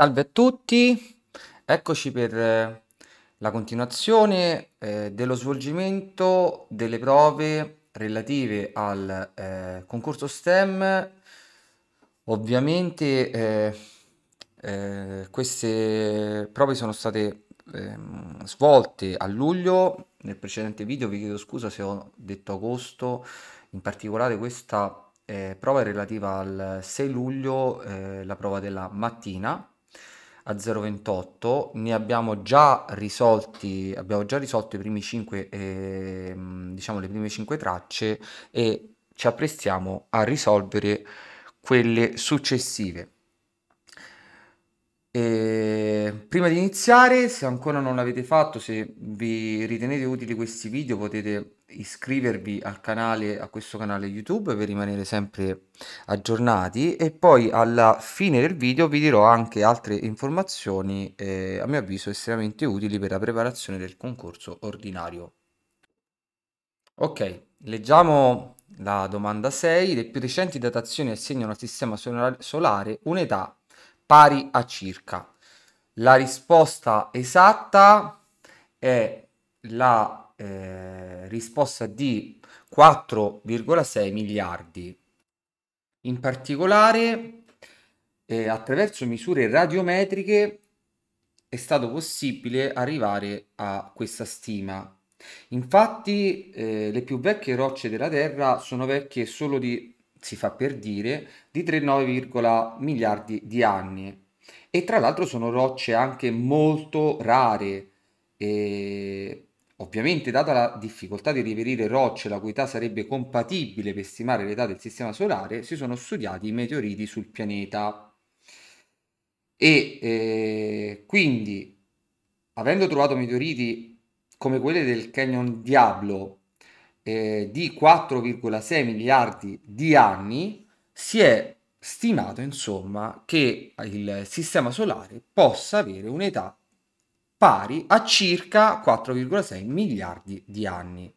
Salve a tutti, eccoci per eh, la continuazione eh, dello svolgimento delle prove relative al eh, concorso STEM. Ovviamente eh, eh queste prove sono state ehm, svolte a luglio, nel precedente video vi chiedo scusa se ho detto agosto, in particolare questa eh, prova è relativa al 6 luglio, la prova della mattina a 0,28 ne abbiamo già risolti abbiamo già risolto i primi 5 eh, diciamo le prime 5 tracce e ci apprestiamo a risolvere quelle successive e ehm, prima di iniziare, se ancora non l'avete fatto, se vi ritenete utili questi video, potete iscrivervi al canale, a questo canale YouTube per rimanere sempre aggiornati e poi alla fine del video vi dirò anche altre informazioni eh, a mio avviso estremamente utili per la preparazione del concorso ordinario. Ok, leggiamo la domanda 6. Le più recenti datazioni assegnano al sistema solare un'età pari a circa. La risposta esatta è la eh, risposta di 4,6 miliardi. In particolare, eh, attraverso misure radiometriche è stato possibile arrivare a questa stima. Infatti, eh, le più vecchie rocce della Terra sono vecchie solo di si fa per dire, di 39, miliardi di anni. E tra l'altro sono rocce anche molto rare. E ovviamente, data la difficoltà di riverire rocce la cui età sarebbe compatibile per stimare l'età del sistema solare, si sono studiati i meteoriti sul pianeta. E eh, quindi, avendo trovato meteoriti come quelli del Canyon Diablo, eh, di 4,6 miliardi di anni si è stimato insomma che il sistema solare possa avere un'età pari a circa 4,6 miliardi di anni.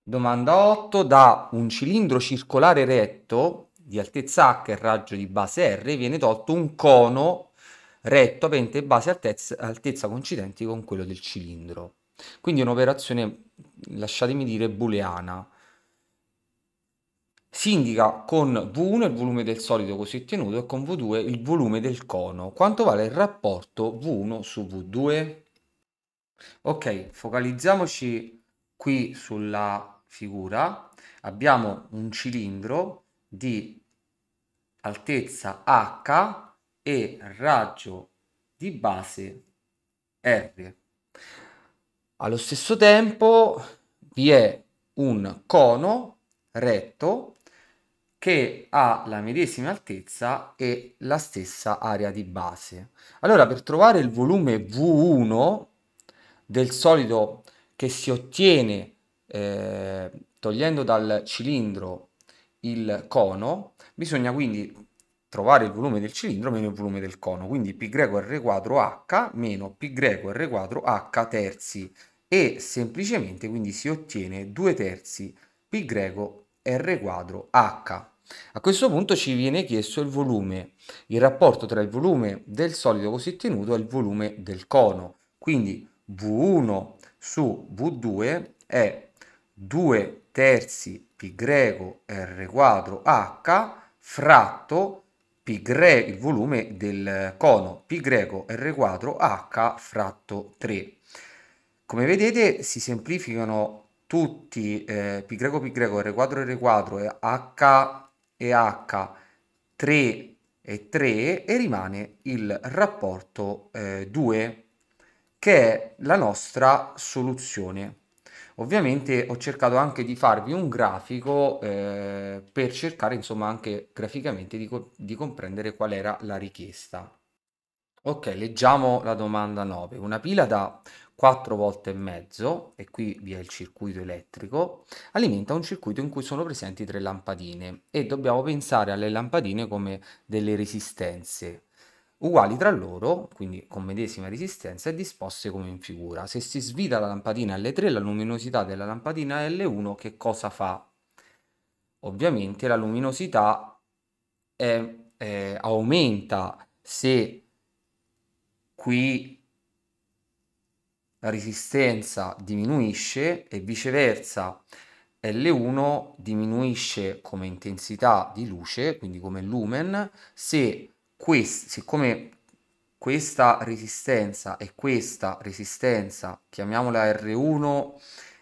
Domanda 8. Da un cilindro circolare retto di altezza h e raggio di base r viene tolto un cono retto avente base altezza, altezza coincidenti con quello del cilindro. Quindi è un'operazione, lasciatemi dire, booleana. Si indica con V1 il volume del solido così ottenuto e con V2 il volume del cono. Quanto vale il rapporto V1 su V2? Ok, focalizziamoci qui sulla figura. Abbiamo un cilindro di altezza H e raggio di base R. Allo stesso tempo vi è un cono retto che ha la medesima altezza e la stessa area di base. Allora per trovare il volume V1 del solido che si ottiene eh, togliendo dal cilindro il cono, bisogna quindi trovare il volume del cilindro meno il volume del cono, quindi r 4 h meno r 4 h terzi e semplicemente quindi si ottiene 2 terzi r 4 h A questo punto ci viene chiesto il volume, il rapporto tra il volume del solido così tenuto e il volume del cono, quindi V1 su V2 è 2 terzi r 4 h fratto P gre, il volume del cono P greco r quadro H fratto 3. Come vedete si semplificano tutti eh, P greco P greco r quadro r quadro H e H 3 e 3 e rimane il rapporto eh, 2 che è la nostra soluzione. Ovviamente ho cercato anche di farvi un grafico eh, per cercare insomma anche graficamente di, co- di comprendere qual era la richiesta. Ok, leggiamo la domanda 9. Una pila da 4 volte e mezzo, e qui vi è il circuito elettrico, alimenta un circuito in cui sono presenti tre lampadine e dobbiamo pensare alle lampadine come delle resistenze uguali tra loro, quindi con medesima resistenza, e disposte come in figura. Se si svita la lampadina L3, la luminosità della lampadina L1 che cosa fa? Ovviamente la luminosità è, è, aumenta se qui la resistenza diminuisce e viceversa L1 diminuisce come intensità di luce, quindi come lumen, se quest, siccome questa resistenza e questa resistenza, chiamiamola R1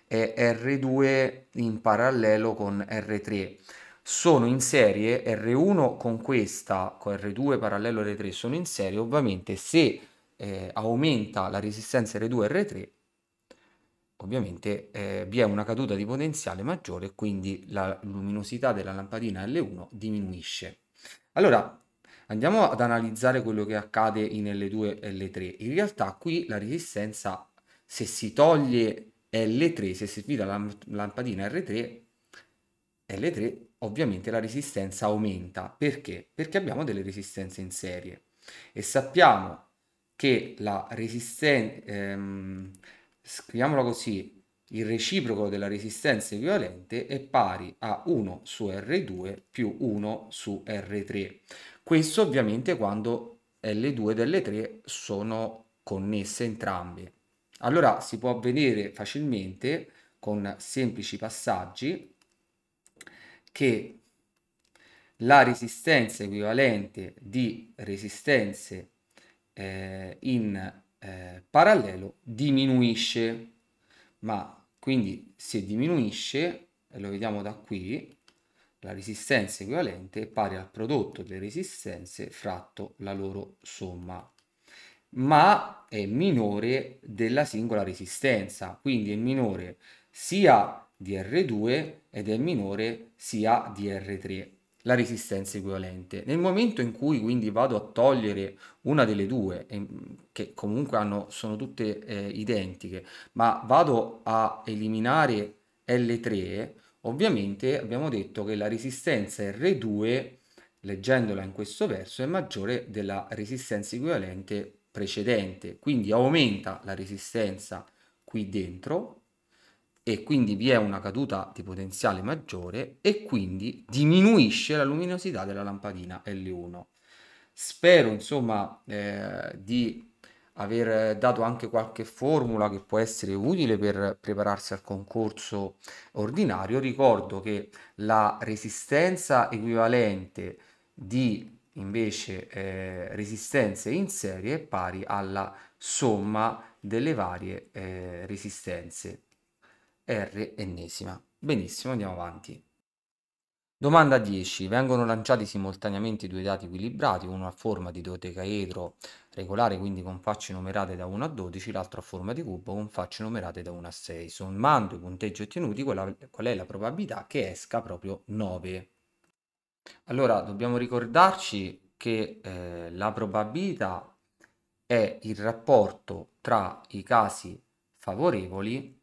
e R2 in parallelo con R3, sono in serie R1 con questa, con R2 parallelo R3 sono in serie, ovviamente se eh, aumenta la resistenza R2 R3 ovviamente eh, vi è una caduta di potenziale maggiore quindi la luminosità della lampadina L1 diminuisce. Allora, andiamo ad analizzare quello che accade in L2 e L3. In realtà qui la resistenza, se si toglie L3, se si fila la lampadina R3, L3 ovviamente la resistenza aumenta. Perché? Perché abbiamo delle resistenze in serie e sappiamo che la resistenza, ehm, scriviamolo così, il reciproco della resistenza equivalente è pari a 1 su R2 più 1 su R3. Questo ovviamente quando L2 ed L3 sono connesse entrambe. Allora si può vedere facilmente con semplici passaggi che la resistenza equivalente di resistenze eh, in eh, parallelo diminuisce, ma quindi se diminuisce, lo vediamo da qui, la resistenza equivalente è pari al prodotto delle resistenze fratto la loro somma, ma è minore della singola resistenza, quindi è minore sia di R2 ed è minore sia di R3 la resistenza equivalente. Nel momento in cui quindi vado a togliere una delle due, mm, che comunque hanno, sono tutte eh, identiche, ma vado a eliminare L3, Ovviamente abbiamo detto che la resistenza R2, leggendola in questo verso, è maggiore della resistenza equivalente precedente, quindi aumenta la resistenza qui dentro e quindi vi è una caduta di potenziale maggiore e quindi diminuisce la luminosità della lampadina L1. Spero insomma eh, di aver dato anche qualche formula che può essere utile per prepararsi al concorso ordinario, ricordo che la resistenza equivalente di invece eh, resistenze in serie è pari alla somma delle varie eh, resistenze r ennesima. Benissimo, andiamo avanti. Domanda 10. Vengono lanciati simultaneamente due dati equilibrati, uno a forma di dodecaedro regolare, quindi con facce numerate da 1 a 12, l'altro a forma di cubo con facce numerate da 1 a 6. Sommando i punteggi ottenuti, qual è la probabilità che esca proprio 9? Allora, dobbiamo ricordarci che eh, la probabilità è il rapporto tra i casi favorevoli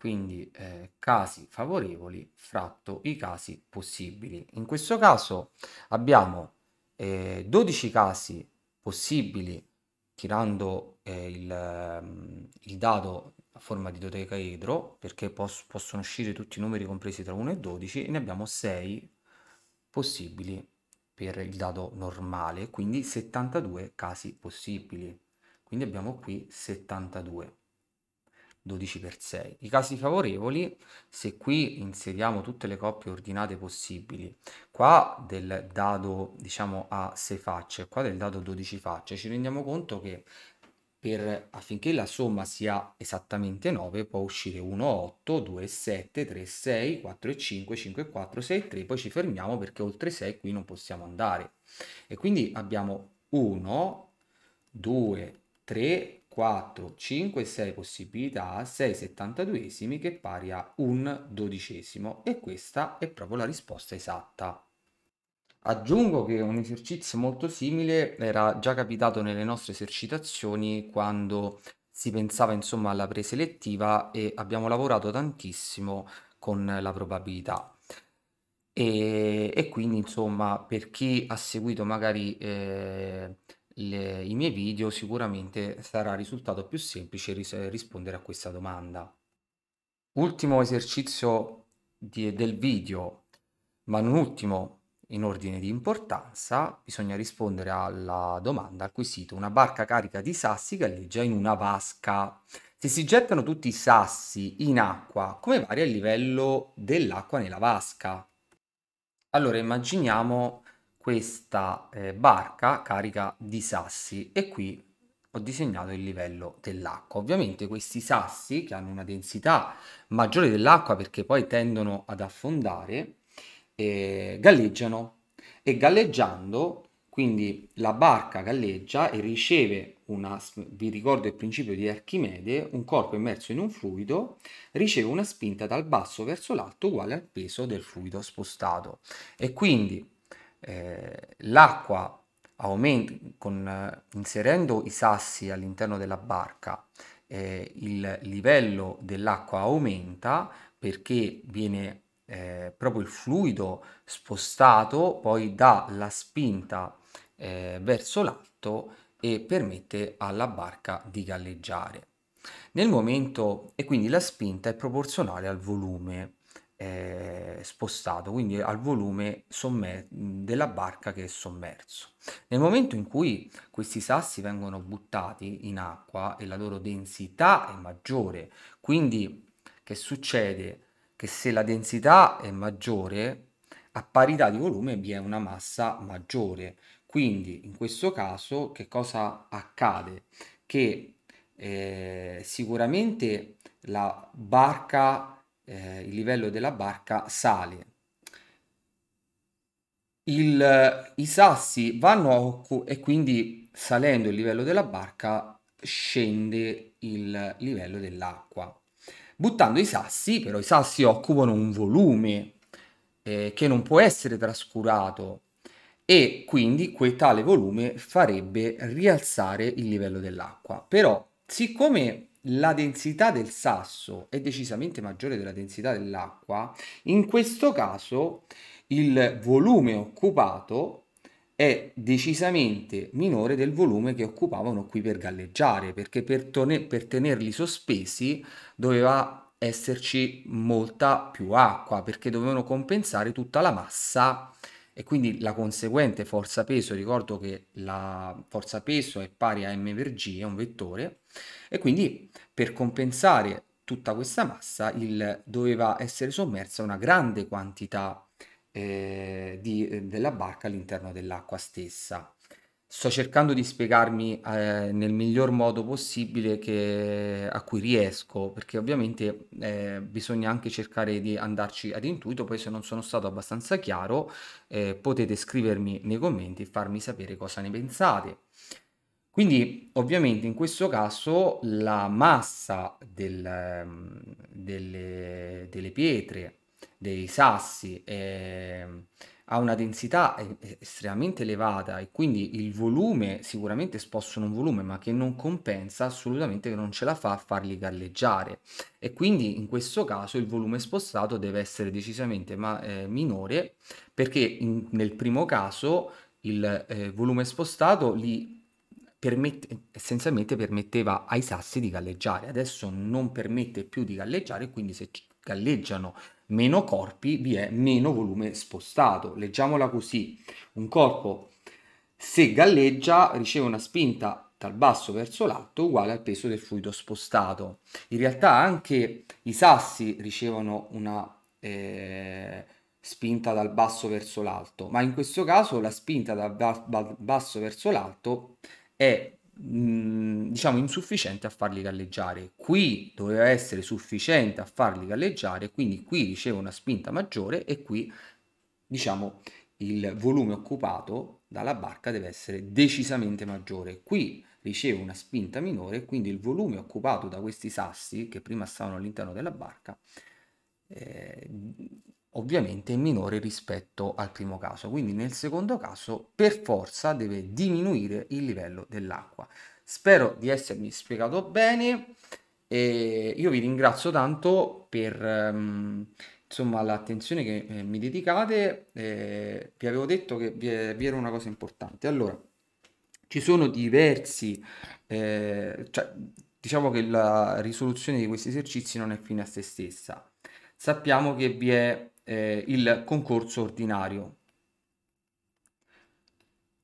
quindi eh, casi favorevoli fratto i casi possibili. In questo caso abbiamo eh, 12 casi possibili tirando eh, il, ehm, il, dado a forma di dodecaedro perché pos- possono uscire tutti i numeri compresi tra 1 e 12 e ne abbiamo 6 possibili per il dado normale, quindi 72 casi possibili. Quindi abbiamo qui 72. 12 x 6. I casi favorevoli, se qui inseriamo tutte le coppie ordinate possibili, qua del dado diciamo a 6 facce, qua del dado 12 facce, ci rendiamo conto che per, affinché la somma sia esattamente 9 può uscire 1, 8, 2, 7, 3, 6, 4 e 5, 5 e 4, 6 e 3, poi ci fermiamo perché oltre 6 qui non possiamo andare. E quindi abbiamo 1, 2, 3, 4, 5 6 possibilità 6 72esimi che pari a un dodicesimo e questa è proprio la risposta esatta. Aggiungo che un esercizio molto simile era già capitato nelle nostre esercitazioni quando si pensava insomma alla preselettiva e abbiamo lavorato tantissimo con la probabilità. E, e quindi insomma per chi ha seguito magari eh, le- i miei video, sicuramente sarà risultato più semplice ris- rispondere a questa domanda. Ultimo esercizio di- del video, ma non ultimo in ordine di importanza, bisogna rispondere alla domanda, al quesito, una barca carica di sassi galleggia in una vasca. Se si gettano tutti i sassi in acqua, come varia il livello dell'acqua nella vasca? Allora immaginiamo questa eh, barca carica di sassi e qui ho disegnato il livello dell'acqua. Ovviamente questi sassi che hanno una densità maggiore dell'acqua perché poi tendono ad affondare, eh, galleggiano e galleggiando, quindi la barca galleggia e riceve una, vi ricordo il principio di Archimede, un corpo immerso in un fluido riceve una spinta dal basso verso l'alto uguale al peso del fluido spostato e quindi eh, l'acqua aumenta, con, eh, inserendo i sassi all'interno della barca, eh, il livello dell'acqua aumenta perché viene eh, proprio il fluido spostato poi dà la spinta eh, verso l'alto e permette alla barca di galleggiare. Nel momento e quindi la spinta è proporzionale al volume eh, spostato, quindi al volume sommer- della barca che è sommerso. Nel momento in cui questi sassi vengono buttati in acqua e la loro densità è maggiore, quindi che succede? Che se la densità è maggiore, a parità di volume vi è una massa maggiore. Quindi in questo caso che cosa accade? Che eh, sicuramente la barca eh, il livello della barca sale. Il, I sassi vanno a, e quindi salendo il livello della barca scende il livello dell'acqua. Buttando i sassi, però i sassi occupano un volume eh, che non può essere trascurato e quindi quel tale volume farebbe rialzare il livello dell'acqua. Però siccome la densità del sasso è decisamente maggiore della densità dell'acqua, in questo caso il volume occupato è decisamente minore del volume che occupavano qui per galleggiare, perché per, tone- per tenerli sospesi doveva esserci molta più acqua, perché dovevano compensare tutta la massa e quindi la conseguente forza peso, ricordo che la forza peso è pari a m per g, è un vettore, e quindi per compensare tutta questa massa il, doveva essere sommersa una grande quantità eh, di, eh, della barca all'interno dell'acqua stessa sto cercando di spiegarmi eh, nel miglior modo possibile che, a cui riesco, perché ovviamente eh, bisogna anche cercare di andarci ad intuito, poi se non sono stato abbastanza chiaro eh, potete scrivermi nei commenti e farmi sapere cosa ne pensate. Quindi ovviamente in questo caso la massa del, ehm, delle, delle, pietre, dei sassi, ehm, ha una densità eh, eh, estremamente elevata e quindi il volume sicuramente spossono un volume ma che non compensa assolutamente che non ce la fa a farli galleggiare e quindi in questo caso il volume spostato deve essere decisamente ma, eh, minore perché in, nel primo caso il eh, volume spostato li permette, essenzialmente permetteva ai sassi di galleggiare adesso non permette più di galleggiare quindi se galleggiano meno corpi vi è meno volume spostato. Leggiamola così. Un corpo se galleggia riceve una spinta dal basso verso l'alto uguale al peso del fluido spostato. In realtà anche i sassi ricevono una eh, spinta dal basso verso l'alto, ma in questo caso la spinta dal basso verso l'alto è diciamo insufficiente a farli galleggiare qui doveva essere sufficiente a farli galleggiare quindi qui riceve una spinta maggiore e qui diciamo il volume occupato dalla barca deve essere decisamente maggiore qui riceve una spinta minore quindi il volume occupato da questi sassi che prima stavano all'interno della barca eh, ovviamente è minore rispetto al primo caso. Quindi nel secondo caso per forza deve diminuire il livello dell'acqua. Spero di essermi spiegato bene e io vi ringrazio tanto per ehm, insomma, l'attenzione che eh, mi dedicate. Eh, vi avevo detto che vi, vi, era una cosa importante. Allora, ci sono diversi, eh, cioè, diciamo che la risoluzione di questi esercizi non è fine a se stessa sappiamo che vi è eh, il concorso ordinario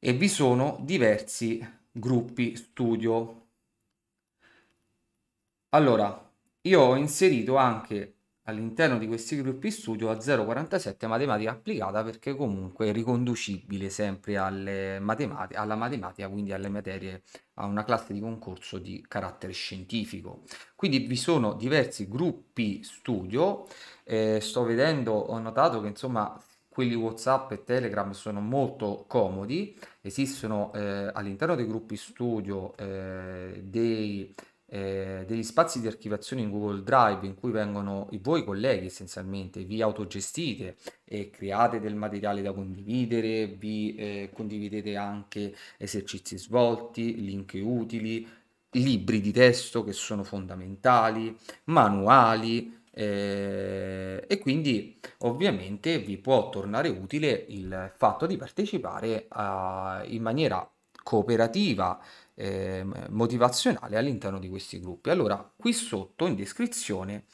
e vi sono diversi gruppi studio. Allora, io ho inserito anche all'interno di questi gruppi studio a 0,47 matematica applicata perché comunque è riconducibile sempre matematica, alla matematica, quindi alle materie, a una classe di concorso di carattere scientifico. Quindi vi sono diversi gruppi studio, eh, sto vedendo, ho notato che insomma quelli WhatsApp e Telegram sono molto comodi, esistono eh, all'interno dei gruppi studio eh, dei eh, degli spazi di archiviazione in Google Drive in cui vengono i voi colleghi essenzialmente, vi autogestite e create del materiale da condividere, vi eh, condividete anche esercizi svolti, link utili, libri di testo che sono fondamentali, manuali. Eh, e quindi ovviamente vi può tornare utile il fatto di partecipare a, in maniera cooperativa eh, motivazionale all'interno di questi gruppi. Allora, qui sotto in descrizione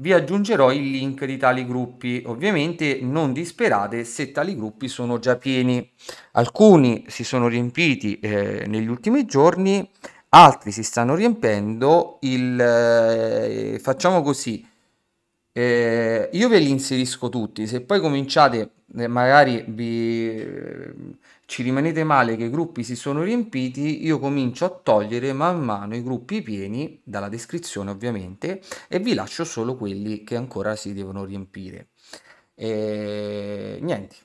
vi aggiungerò il link di tali gruppi. Ovviamente non disperate se tali gruppi sono già pieni. Alcuni si sono riempiti eh, negli ultimi giorni, altri si stanno riempendo. Il, eh, facciamo così. Eh, io ve li inserisco tutti, se poi cominciate eh, magari vi, eh, ci rimanete male che i gruppi si sono riempiti, io comincio a togliere man mano i gruppi pieni, dalla descrizione ovviamente, e vi lascio solo quelli che ancora si devono riempire. E eh, niente.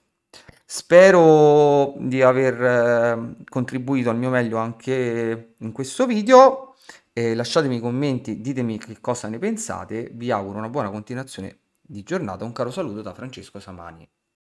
Spero di aver contribuito al mio meglio anche in questo video. E lasciatemi i commenti, ditemi che cosa ne pensate. Vi auguro una buona continuazione di giornata. Un caro saluto da Francesco Samani.